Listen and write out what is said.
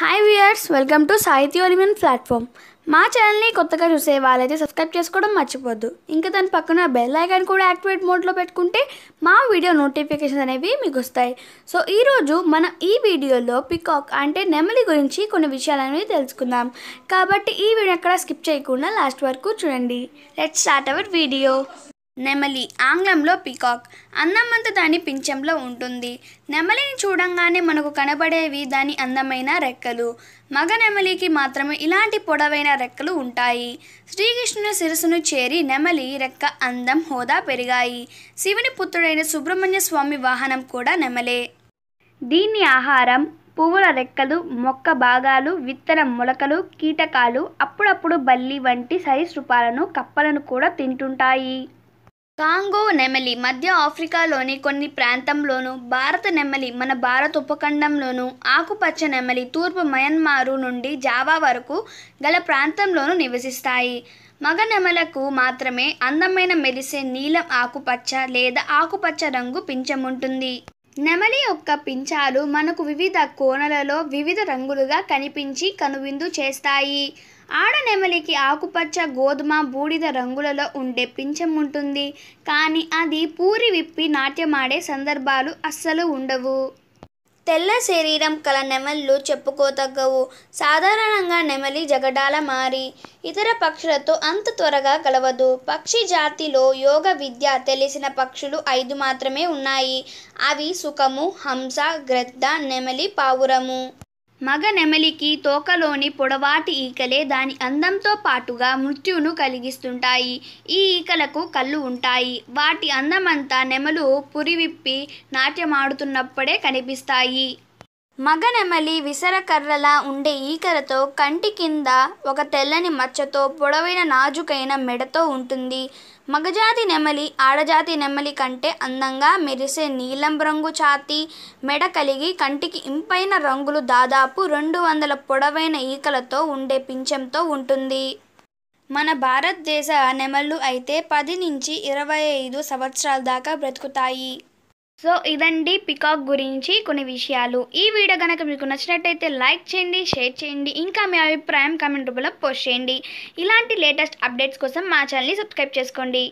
hi viewers welcome to సాహిత్య ఒలిమిన్ platform మా ఛానల్ని కొత్తగా చూసే వాళ్ళైతే సబ్స్క్రైబ్ చేసుకోవడం మర్చిపోద్దు ఇంకా దాని పక్కన బెల్ ఐకాన్ కూడా యాక్టివేట్ మోడ్లో పెట్టుకుంటే మా వీడియో నోటిఫికేషన్స్ అనేవి మీకు వస్తాయి సో ఈరోజు మనం ఈ వీడియోలో పికాక్ అంటే నెమలి గురించి కొన్ని విషయాలనేవి తెలుసుకుందాం కాబట్టి ఈ వీడియో ఎక్కడ స్కిప్ చేయకుండా లాస్ట్ వరకు చూడండి లెట్ స్టార్ట్ అవర్ వీడియో నెమలి ఆంగ్లంలో పీకాక్ అందమంత దాని పింఛంలో ఉంటుంది నెమలిని చూడంగానే మనకు కనబడేవి దాని అందమైన రెక్కలు మగ నెమలికి మాత్రమే ఇలాంటి పొడవైన రెక్కలు ఉంటాయి శ్రీకృష్ణుని శిరసును చేరి నెమలి రెక్క అందం హోదా పెరిగాయి శివుని పుత్రుడైన సుబ్రహ్మణ్య స్వామి వాహనం కూడా నెమలే దీని ఆహారం పువ్వుల రెక్కలు మొక్క భాగాలు విత్తన మొలకలు కీటకాలు అప్పుడప్పుడు బల్లి వంటి సరీసృపాలను కప్పలను కూడా తింటుంటాయి కాంగో నెమలి మధ్య ఆఫ్రికాలోని కొన్ని ప్రాంతంలోను భారత నెమలి మన భారత ఉపఖండంలోను ఆకుపచ్చ నెమలి తూర్పు మయన్మారు నుండి జావా వరకు గల ప్రాంతంలోను నివసిస్తాయి మగ నెమలకు మాత్రమే అందమైన మెరిసే నీలం ఆకుపచ్చ లేదా ఆకుపచ్చ రంగు పింఛముంటుంది నెమలి యొక్క పించాలు మనకు వివిధ కోణలలో వివిధ రంగులుగా కనిపించి కనువిందు చేస్తాయి ఆడ నెమలికి ఆకుపచ్చ గోధుమ బూడిద రంగులలో ఉండే పింఛం ఉంటుంది కానీ అది పూరి విప్పి నాట్యమాడే సందర్భాలు అస్సలు ఉండవు తెల్ల శరీరం కల నెమళ్ళు చెప్పుకోతగ్గవు సాధారణంగా నెమలి జగడాల మారి ఇతర పక్షులతో అంత త్వరగా కలవదు పక్షి జాతిలో యోగ విద్య తెలిసిన పక్షులు ఐదు మాత్రమే ఉన్నాయి అవి సుఖము హంస గ్రద్ద నెమలి పావురము మగ నెమలికి తోకలోని పొడవాటి ఈకలే దాని అందంతో పాటుగా మృత్యును కలిగిస్తుంటాయి ఈ ఈకలకు కళ్ళు ఉంటాయి వాటి అందమంతా నెమలు పురివిప్పి నాట్యమాడుతున్నప్పుడే కనిపిస్తాయి మగనెమలి విసరకర్రలా ఉండే ఈకలతో కంటి కింద ఒక తెల్లని మచ్చతో పొడవైన నాజుకైన మెడతో ఉంటుంది మగజాతి నెమలి ఆడజాతి నెమలి కంటే అందంగా మెరిసే నీలం రంగు ఛాతి మెడ కలిగి కంటికి ఇంపైన రంగులు దాదాపు రెండు వందల పొడవైన ఈకలతో ఉండే పింఛంతో ఉంటుంది మన భారతదేశ నెమళ్ళు అయితే పది నుంచి ఇరవై ఐదు సంవత్సరాల దాకా బ్రతుకుతాయి సో ఇదండి పికాక్ గురించి కొన్ని విషయాలు ఈ వీడియో కనుక మీకు నచ్చినట్టయితే లైక్ చేయండి షేర్ చేయండి ఇంకా మీ అభిప్రాయం కామెంట్ రూపంలో పోస్ట్ చేయండి ఇలాంటి లేటెస్ట్ అప్డేట్స్ కోసం మా ఛానల్ని సబ్స్క్రైబ్ చేసుకోండి